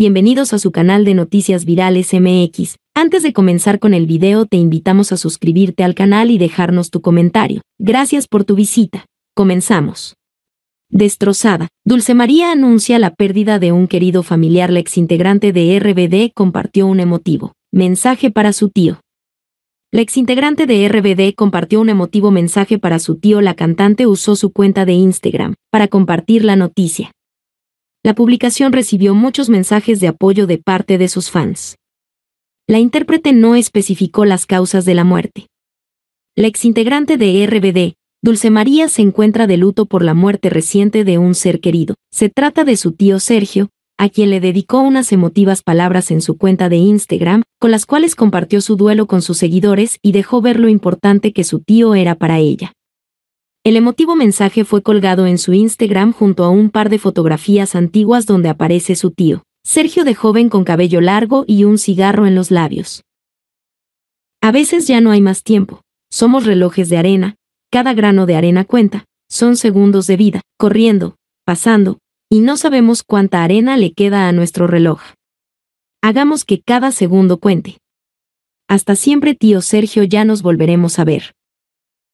Bienvenidos a su canal de noticias virales MX. Antes de comenzar con el video te invitamos a suscribirte al canal y dejarnos tu comentario. Gracias por tu visita. Comenzamos. Destrozada, Dulce María anuncia la pérdida de un querido familiar. La exintegrante de RBD compartió un emotivo mensaje para su tío. La exintegrante de RBD compartió un emotivo mensaje para su tío. La cantante usó su cuenta de Instagram para compartir la noticia. La publicación recibió muchos mensajes de apoyo de parte de sus fans. La intérprete no especificó las causas de la muerte. La exintegrante de RBD, Dulce María se encuentra de luto por la muerte reciente de un ser querido. Se trata de su tío Sergio, a quien le dedicó unas emotivas palabras en su cuenta de Instagram, con las cuales compartió su duelo con sus seguidores y dejó ver lo importante que su tío era para ella. El emotivo mensaje fue colgado en su Instagram junto a un par de fotografías antiguas donde aparece su tío, Sergio de joven con cabello largo y un cigarro en los labios. A veces ya no hay más tiempo, somos relojes de arena, cada grano de arena cuenta, son segundos de vida, corriendo, pasando, y no sabemos cuánta arena le queda a nuestro reloj. Hagamos que cada segundo cuente. Hasta siempre, tío Sergio, ya nos volveremos a ver.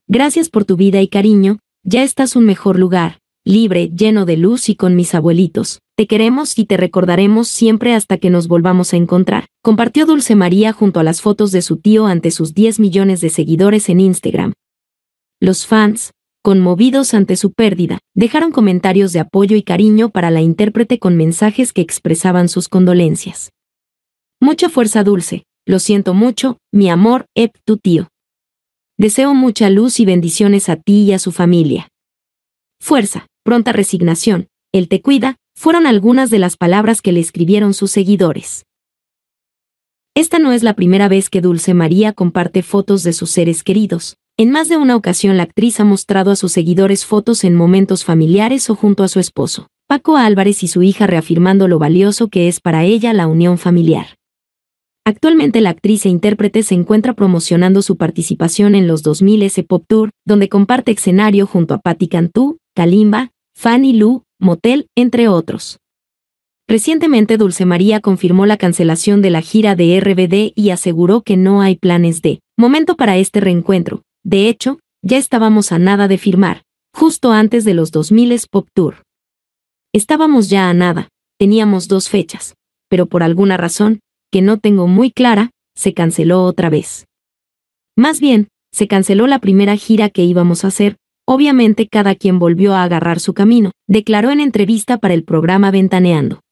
Gracias por tu vida y cariño, ya estás un mejor lugar, libre, lleno de luz y con mis abuelitos. Te queremos y te recordaremos siempre hasta que nos volvamos a encontrar. Compartió Dulce María junto a las fotos de su tío ante sus 10 millones de seguidores en Instagram. Los fans, conmovidos ante su pérdida, dejaron comentarios de apoyo y cariño para la intérprete con mensajes que expresaban sus condolencias. Mucha fuerza dulce, lo siento mucho, mi amor, Ep, tu tío. Deseo mucha luz y bendiciones a ti y a su familia. Fuerza, pronta resignación, Él te cuida, fueron algunas de las palabras que le escribieron sus seguidores. Esta no es la primera vez que Dulce María comparte fotos de sus seres queridos. En más de una ocasión la actriz ha mostrado a sus seguidores fotos en momentos familiares o junto a su esposo, Paco Álvarez y su hija reafirmando lo valioso que es para ella la unión familiar. Actualmente la actriz e intérprete se encuentra promocionando su participación en los 2000 S Pop Tour, donde comparte escenario junto a Patti Cantú, Kalimba, Fanny Lu, Motel, entre otros. Recientemente Dulce María confirmó la cancelación de la gira de RBD y aseguró que no hay planes de momento para este reencuentro. De hecho, ya estábamos a nada de firmar, justo antes de los 2000 Pop Tour. Estábamos ya a nada, teníamos dos fechas, pero por alguna razón, que no tengo muy clara, se canceló otra vez. Más bien, se canceló la primera gira que íbamos a hacer, obviamente cada quien volvió a agarrar su camino, declaró en entrevista para el programa Ventaneando.